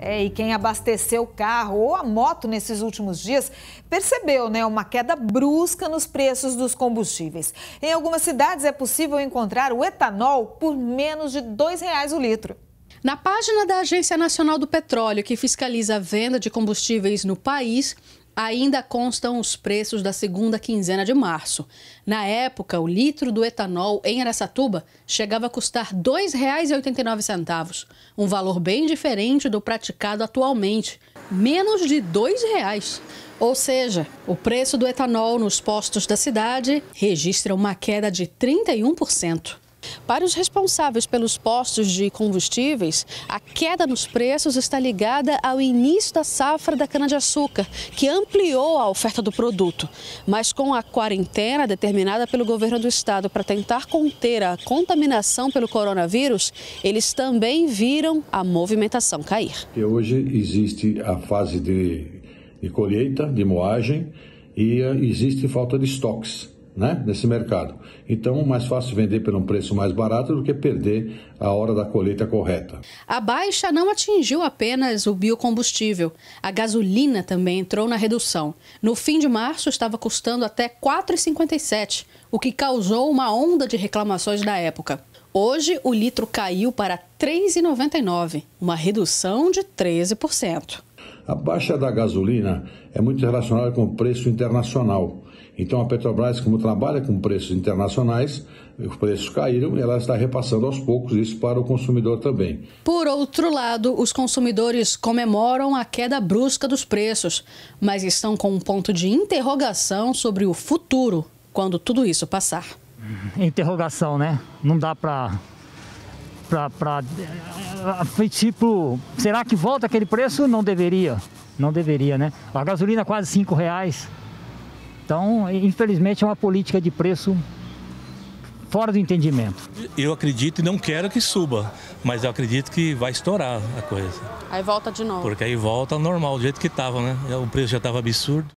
É, e quem abasteceu o carro ou a moto nesses últimos dias percebeu né, uma queda brusca nos preços dos combustíveis. Em algumas cidades é possível encontrar o etanol por menos de R$ 2,00 o litro. Na página da Agência Nacional do Petróleo, que fiscaliza a venda de combustíveis no país, ainda constam os preços da segunda quinzena de março. Na época, o litro do etanol em Aracatuba chegava a custar R$ 2,89, um valor bem diferente do praticado atualmente, menos de R$ 2,00. Ou seja, o preço do etanol nos postos da cidade registra uma queda de 31%. Para os responsáveis pelos postos de combustíveis, a queda nos preços está ligada ao início da safra da cana-de-açúcar, que ampliou a oferta do produto. Mas com a quarentena determinada pelo governo do estado para tentar conter a contaminação pelo coronavírus, eles também viram a movimentação cair. Hoje existe a fase de, de colheita, de moagem, e eh, existe falta de estoques né, nesse mercado. Então, é mais fácil vender por um preço mais barato do que perder a hora da colheita correta. A baixa não atingiu apenas o biocombustível. A gasolina também entrou na redução. No fim de março, estava custando até R$ 4,57, o que causou uma onda de reclamações na época. Hoje, o litro caiu para R$ 3,99, uma redução de 13%. A baixa da gasolina é muito relacionada com o preço internacional. Então a Petrobras, como trabalha com preços internacionais, os preços caíram e ela está repassando aos poucos isso para o consumidor também. Por outro lado, os consumidores comemoram a queda brusca dos preços, mas estão com um ponto de interrogação sobre o futuro quando tudo isso passar. Interrogação, né? Não dá para para ah, tipo, será que volta aquele preço? Não deveria, não deveria, né? A gasolina quase 5 reais. Então, infelizmente, é uma política de preço fora do entendimento. Eu acredito e não quero que suba, mas eu acredito que vai estourar a coisa. Aí volta de novo. Porque aí volta ao normal, do jeito que estava, né? O preço já estava absurdo.